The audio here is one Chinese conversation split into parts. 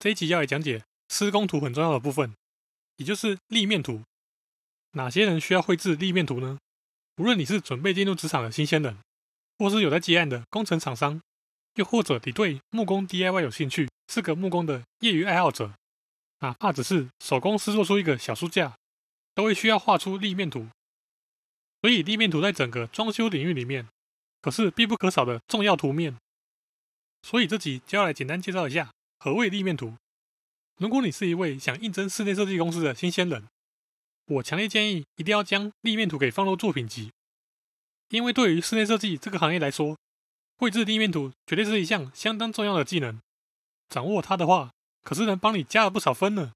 这一集要来讲解施工图很重要的部分，也就是立面图。哪些人需要绘制立面图呢？无论你是准备进入职场的新鲜人，或是有在接案的工程厂商，又或者你对木工 DIY 有兴趣、是个木工的业余爱好者，哪怕只是手工制作出一个小书架，都会需要画出立面图。所以立面图在整个装修领域里面可是必不可少的重要图面。所以这集就要来简单介绍一下。何谓立面图？如果你是一位想应征室内设计公司的新鲜人，我强烈建议一定要将立面图给放入作品集，因为对于室内设计这个行业来说，绘制立面图绝对是一项相当重要的技能。掌握它的话，可是能帮你加了不少分呢。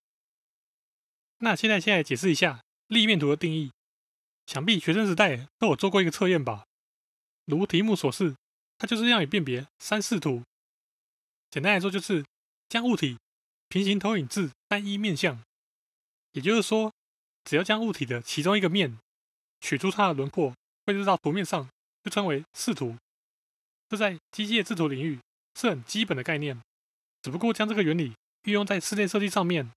那现在先来解释一下立面图的定义。想必学生时代都有做过一个测验吧？如题目所示，它就是让你辨别三视图。简单来说，就是。将物体平行投影至单一面相，也就是说，只要将物体的其中一个面取出它的轮廓绘制到图面上，就称为视图。这在机械制图领域是很基本的概念，只不过将这个原理运用在室内设计上面，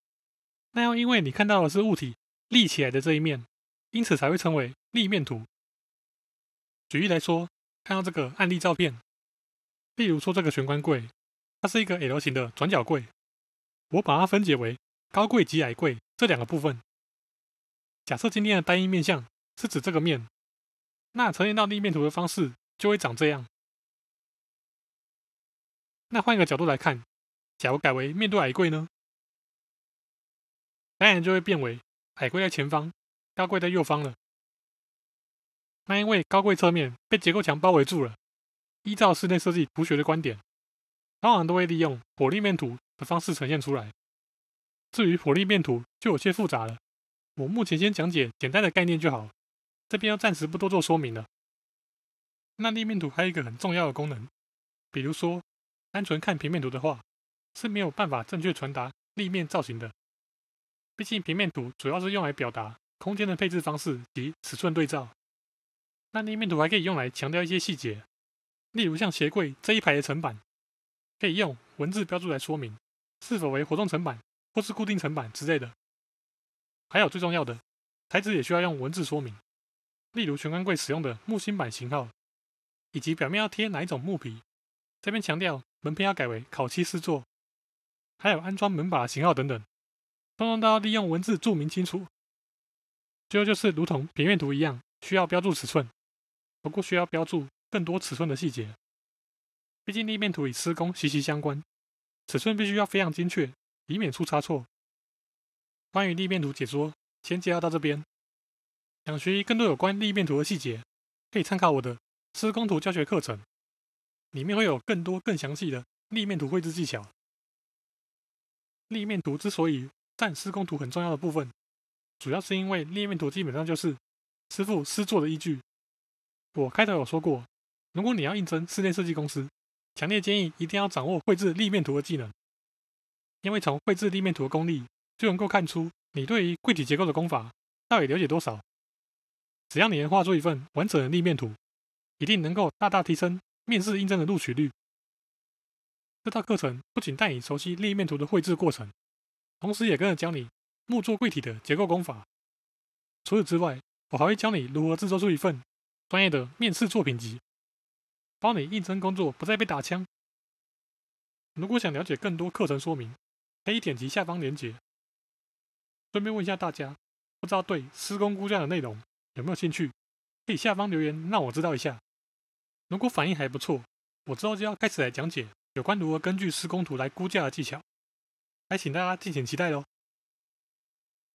那要因为你看到的是物体立起来的这一面，因此才会称为立面图。举例来说，看到这个案例照片，例如说这个玄关柜。它是一个 L 型的转角柜，我把它分解为高柜及矮柜这两个部分。假设今天的单一面相是指这个面，那呈现到立面图的方式就会长这样。那换一个角度来看，假如改为面对矮柜呢？当然就会变为矮柜在前方，高柜在右方了。那因为高柜侧面被结构墙包围住了，依照室内设计图学的观点。通常都会利用火力面图的方式呈现出来。至于火力面图就有些复杂了，我目前先讲解简单的概念就好，这边要暂时不多做说明了。那立面图还有一个很重要的功能，比如说单纯看平面图的话是没有办法正确传达立面造型的，毕竟平面图主要是用来表达空间的配置方式及尺寸对照。那立面图还可以用来强调一些细节，例如像鞋柜这一排的层板。可以用文字标注来说明是否为活动层板或是固定层板之类的。还有最重要的，材质也需要用文字说明，例如玄关柜使用的木芯板型号，以及表面要贴哪一种木皮。这边强调门片要改为烤漆丝做，还有安装门把型号等等，通通都要利用文字注明清楚。最后就是如同平面图一样，需要标注尺寸，不过需要标注更多尺寸的细节。毕竟立面图与施工息息相关，尺寸必须要非常精确，以免出差错。关于立面图解说，先介绍到这边。想学习更多有关立面图的细节，可以参考我的施工图教学课程，里面会有更多更详细的立面图绘制技巧。立面图之所以占施工图很重要的部分，主要是因为立面图基本上就是师傅师作的依据。我开头有说过，如果你要应征室内设计公司，强烈建议一定要掌握绘制立面图的技能，因为从绘制立面图的功力，就能够看出你对于柜体结构的功法到底了解多少。只要你能画出一份完整的立面图，一定能够大大提升面试应征的录取率。这套课程不仅带你熟悉立面图的绘制过程，同时也跟着教你木作柜体的结构功法。除此之外，我还会教你如何制作出一份专业的面试作品集。帮你应征工作不再被打枪。如果想了解更多课程说明，可以点击下方链接。顺便问一下大家，不知道对施工估价的内容有没有兴趣？可以下方留言让我知道一下。如果反应还不错，我之后就要开始来讲解有关如何根据施工图来估价的技巧，还请大家敬请期待喽。